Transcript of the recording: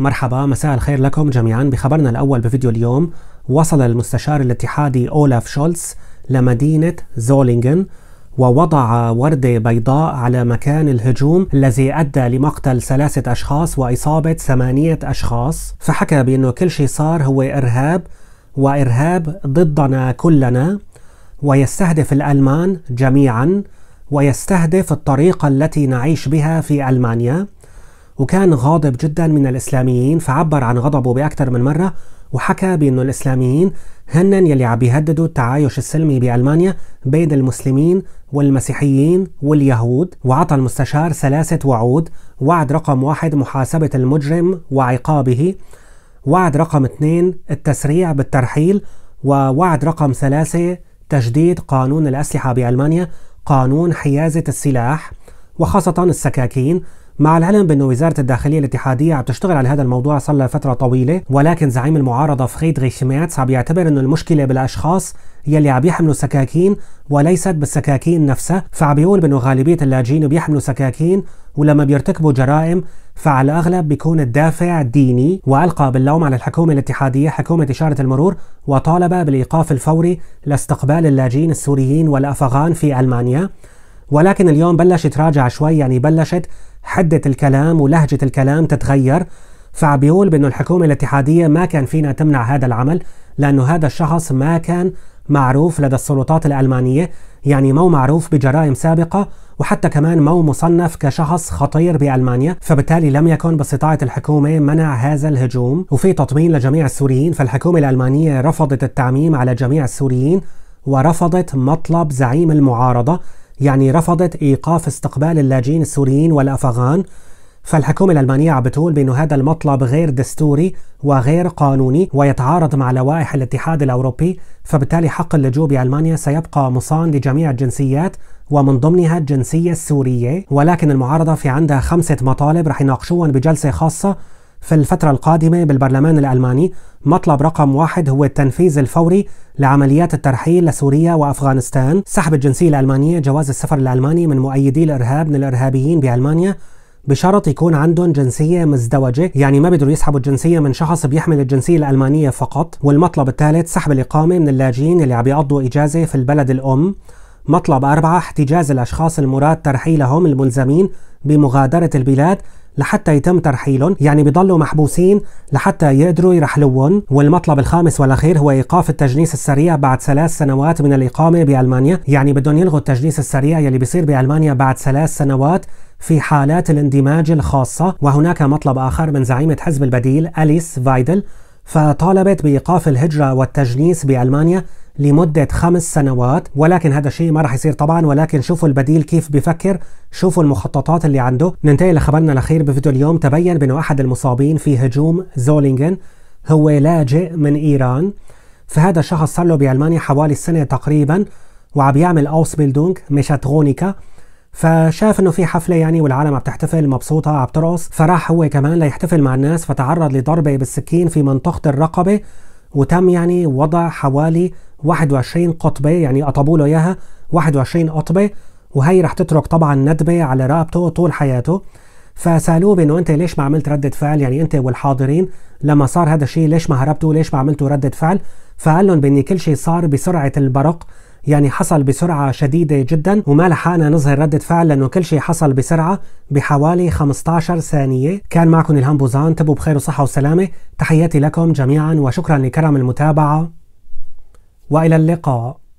مرحبا مساء الخير لكم جميعا بخبرنا الأول بفيديو اليوم وصل المستشار الاتحادي أولاف شولتز لمدينة زولينغن ووضع وردة بيضاء على مكان الهجوم الذي أدى لمقتل ثلاثة أشخاص وإصابة ثمانية أشخاص فحكى بأنه كل شيء صار هو إرهاب وإرهاب ضدنا كلنا ويستهدف الألمان جميعا ويستهدف الطريقة التي نعيش بها في ألمانيا وكان غاضب جدا من الإسلاميين فعبر عن غضبه بأكثر من مرة وحكى بأنه الإسلاميين هنن يلي عم بيهددوا التعايش السلمي بألمانيا بين المسلمين والمسيحيين واليهود وعطى المستشار ثلاثة وعود وعد رقم واحد محاسبة المجرم وعقابه وعد رقم اثنين التسريع بالترحيل ووعد رقم ثلاثة تجديد قانون الأسلحة بألمانيا قانون حيازة السلاح وخاصة السكاكين مع العلم بأن وزارة الداخلية الاتحادية عم تشتغل على هذا الموضوع صار لها فترة طويلة ولكن زعيم المعارضة فريد شمياتس عم يعتبر أنه المشكلة بالأشخاص يلي عم يحملوا سكاكين وليست بالسكاكين نفسها فعم بيقول بأنه غالبية اللاجئين بيحملوا سكاكين ولما بيرتكبوا جرائم فعلى الأغلب بيكون الدافع ديني وألقى باللوم على الحكومة الاتحادية حكومة إشارة المرور وطالب بالإيقاف الفوري لاستقبال اللاجئين السوريين والأفغان في ألمانيا ولكن اليوم بلش يتراجع شوي يعني بلشت حدة الكلام ولهجة الكلام تتغير فعبيقول بأنه الحكومة الاتحادية ما كان فينا تمنع هذا العمل لأنه هذا الشخص ما كان معروف لدى السلطات الألمانية يعني مو معروف بجرائم سابقة وحتى كمان مو مصنف كشخص خطير بألمانيا فبالتالي لم يكن باستطاعة الحكومة منع هذا الهجوم وفي تطمين لجميع السوريين فالحكومة الألمانية رفضت التعميم على جميع السوريين ورفضت مطلب زعيم المعارضة يعني رفضت ايقاف استقبال اللاجئين السوريين والافغان فالحكومة الألمانية عم بتقول بأنه هذا المطلب غير دستوري وغير قانوني ويتعارض مع لوائح الاتحاد الأوروبي فبالتالي حق اللجوء بألمانيا سيبقى مصان لجميع الجنسيات ومن ضمنها الجنسية السورية ولكن المعارضة في عندها خمسة مطالب رح يناقشوهم بجلسة خاصة في الفترة القادمة بالبرلمان الألماني مطلب رقم واحد هو التنفيذ الفوري لعمليات الترحيل لسوريا وأفغانستان سحب الجنسية الألمانية جواز السفر الألماني من مؤيدي الإرهاب من الإرهابيين بألمانيا بشرط يكون عندهم جنسية مزدوجة يعني ما بيقدروا يسحبوا الجنسية من شخص بيحمل الجنسية الألمانية فقط والمطلب الثالث سحب الإقامة من اللاجئين اللي عم يقضوا إجازة في البلد الأم مطلب أربعة احتجاز الأشخاص المراد ترحيلهم الملزمين بمغادرة البلاد لحتى يتم ترحيلهم يعني بيضلوا محبوسين لحتى يقدروا يرحلوهم والمطلب الخامس والأخير هو إيقاف التجنيس السريع بعد ثلاث سنوات من الإقامة بألمانيا يعني بدهم يلغوا التجنيس السريع يلي بيصير بألمانيا بعد ثلاث سنوات في حالات الاندماج الخاصة وهناك مطلب آخر من زعيمة حزب البديل أليس فايدل فطالبت بإيقاف الهجرة والتجنيس بألمانيا لمدة خمس سنوات ولكن هذا الشيء ما راح يصير طبعا ولكن شوفوا البديل كيف بفكر شوفوا المخططات اللي عنده ننتقل لخبرنا الأخير بفيديو اليوم تبين بأنه أحد المصابين في هجوم زولينغن هو لاجئ من إيران فهذا الشخص صار له بألمانيا حوالي سنة تقريبا وعم يعمل أوسبيلدونج ميشاترونيكا فشاف انه في حفله يعني والعالم عم تحتفل مبسوطه عم ترقص فراح هو كمان ليحتفل مع الناس فتعرض لضربه بالسكين في منطقه الرقبه وتم يعني وضع حوالي 21 قطبة يعني قطبوا له إياها 21 قطبة وهي رح تترك طبعا ندبة على رقبته طول حياته فسالوه بانه انت ليش ما عملت رده فعل يعني انت والحاضرين لما صار هذا الشيء ليش ما هربتوا ليش ما عملتوا رده فعل فقال لهم باني كل شيء صار بسرعه البرق يعني حصل بسرعة شديدة جدا وما لحقنا نظهر ردة فعل لأنه كل شيء حصل بسرعة بحوالي 15 ثانية كان معكم إلهام بوزان تبوا بخير وصحة وسلامة تحياتي لكم جميعا وشكرا لكرم المتابعة وإلى اللقاء